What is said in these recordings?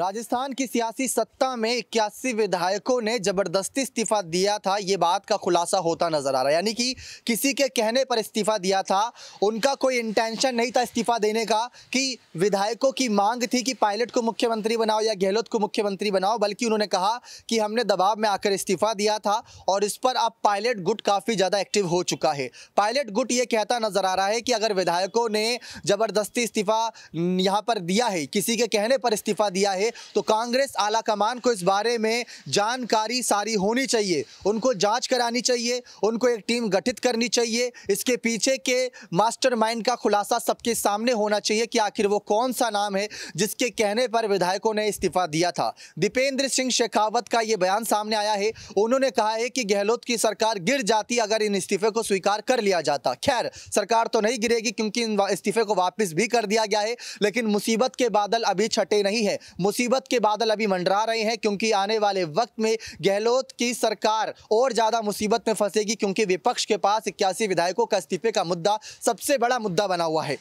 राजस्थान की सियासी सत्ता में इक्यासी विधायकों ने जबरदस्ती इस्तीफा दिया था ये बात का खुलासा होता नजर आ रहा है यानी कि किसी के कहने पर इस्तीफा दिया था उनका कोई इंटेंशन नहीं था इस्तीफा देने का कि विधायकों की मांग थी कि पायलट को मुख्यमंत्री बनाओ या गहलोत को मुख्यमंत्री बनाओ बल्कि उन्होंने कहा कि हमने दबाव में आकर इस्तीफा दिया था और इस पर अब पायलट गुट काफ़ी ज़्यादा एक्टिव हो चुका है पायलट गुट ये कहता नजर आ रहा है कि अगर विधायकों ने जबरदस्ती इस्तीफा यहाँ पर दिया है किसी के कहने पर इस्तीफा दिया है तो कांग्रेस आला कमान को इस बारे में जानकारी सारी होनी चाहिए उनको जांच करानी चाहिए उनको एक टीम गठित करनी चाहिए इसके पीछे के मास्टरमाइंड का खुलासा सबके सामने होना चाहिए कि आखिर वो कौन सा नाम है जिसके कहने पर विधायकों ने इस्तीफा दिया था दीपेंद्र सिंह शेखावत का ये बयान सामने आया है उन्होंने कहा है कि गहलोत की सरकार गिर जाती अगर इन इस्तीफे को स्वीकार कर लिया जाता खैर सरकार तो नहीं गिरेगी क्योंकि इस्तीफे को वापस भी कर दिया गया है लेकिन मुसीबत के बादल अभी छटे नहीं है मुसीबत मुसीबत के बादल अभी मंडरा रहे हैं क्योंकि आने वाले वक्त में गहलोत की सरकार और ज़्यादा मुसीबत में फंसेगी क्योंकि विपक्ष के पास इक्यासी विधायकों का इस्तीफे का मुद्दा सबसे बड़ा मुद्दा बना हुआ है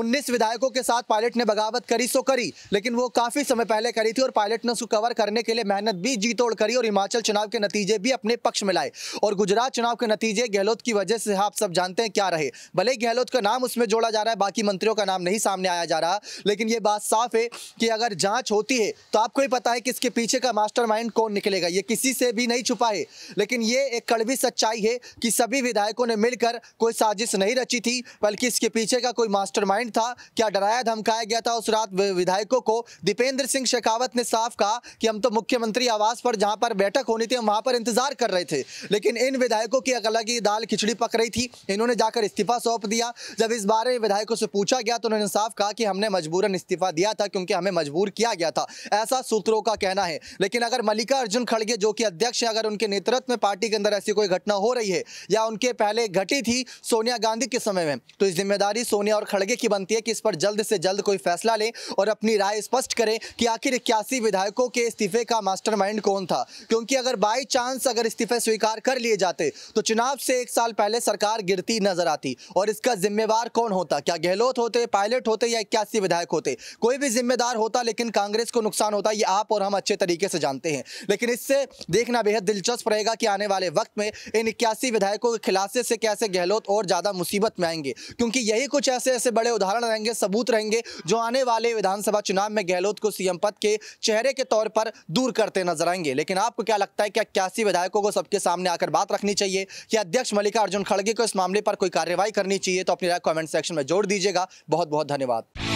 उन्नीस विधायकों के साथ पायलट ने बगावत करी सो करी लेकिन वो काफ़ी समय पहले करी थी और पायलट ने उसको कवर करने के लिए मेहनत भी जी तोड़ करी और हिमाचल चुनाव के नतीजे भी अपने पक्ष में लाए और गुजरात चुनाव के नतीजे गहलोत की वजह से आप सब जानते हैं क्या रहे भले गहलोत का नाम उसमें जोड़ा जा रहा है बाकी मंत्रियों का नाम नहीं सामने आया जा रहा लेकिन ये बात साफ है कि अगर जांच होती है देखे तो आपको ही पता है कि इसके पीछे का मास्टरमाइंड कौन निकलेगा ये किसी से भी नहीं छुपा है लेकिन ये एक कड़वी सच्चाई है कि सभी विधायकों ने मिलकर कोई साजिश नहीं रची थी बल्कि इसके पीछे का कोई मास्टरमाइंड था क्या डराया धमकाया गया था उस रात विधायकों को दीपेंद्र सिंह शेखावत ने साफ कहा कि हम तो मुख्यमंत्री आवास पर जहां पर बैठक होनी थी हम पर इंतजार कर रहे थे लेकिन इन विधायकों की अलग ही दाल खिचड़ी पक रही थी इन्होंने जाकर इस्तीफा सौंप दिया जब इस बारे में विधायकों से पूछा गया तो उन्होंने साफ कहा कि हमने मजबूरन इस्तीफा दिया था क्योंकि हमें मजबूर किया गया था ऐसा सूत्रों का कहना है लेकिन अगर मल्लिका अर्जुन खड़गे जो कि अध्यक्ष है अगर उनके नेतृत्व में पार्टी के अंदर ऐसी कोई घटना हो रही है या उनके पहले घटी थी सोनिया गांधी के समय में तो इस जिम्मेदारी सोनिया और खड़गे की बनती है कि इस पर जल्द से जल्द कोई फैसला लें और अपनी राय स्पष्ट करें कि आखिर इक्यासी विधायकों के इस्तीफे का मास्टर कौन था क्योंकि अगर बाई चांस अगर इस्तीफे स्वीकार कर लिए जाते तो चुनाव से एक साल पहले सरकार गिरती नजर आती और इसका जिम्मेवार कौन होता क्या गहलोत होते पायलट होते या इक्यासी विधायक होते कोई भी जिम्मेदार होता लेकिन कांग्रेस को नुकसान होता है ये आप और हम अच्छे तरीके से जानते हैं लेकिन इससे देखना बेहद दिलचस्प रहेगा कि आने वाले वक्त में इन इक्यासी विधायकों के खिलासे से कैसे गहलोत और ज़्यादा मुसीबत में आएंगे क्योंकि यही कुछ ऐसे ऐसे बड़े उदाहरण रहेंगे सबूत रहेंगे जो आने वाले विधानसभा चुनाव में गहलोत को सीएम पद के चेहरे के तौर पर दूर करते नजर आएंगे लेकिन आपको क्या लगता है कि इक्यासी विधायकों को सबके सामने आकर बात रखनी चाहिए कि अध्यक्ष मल्लिकार्जुन खड़गे को इस मामले पर कोई कार्रवाई करनी चाहिए तो अपनी राय कॉमेंट सेक्शन में जोड़ दीजिएगा बहुत बहुत धन्यवाद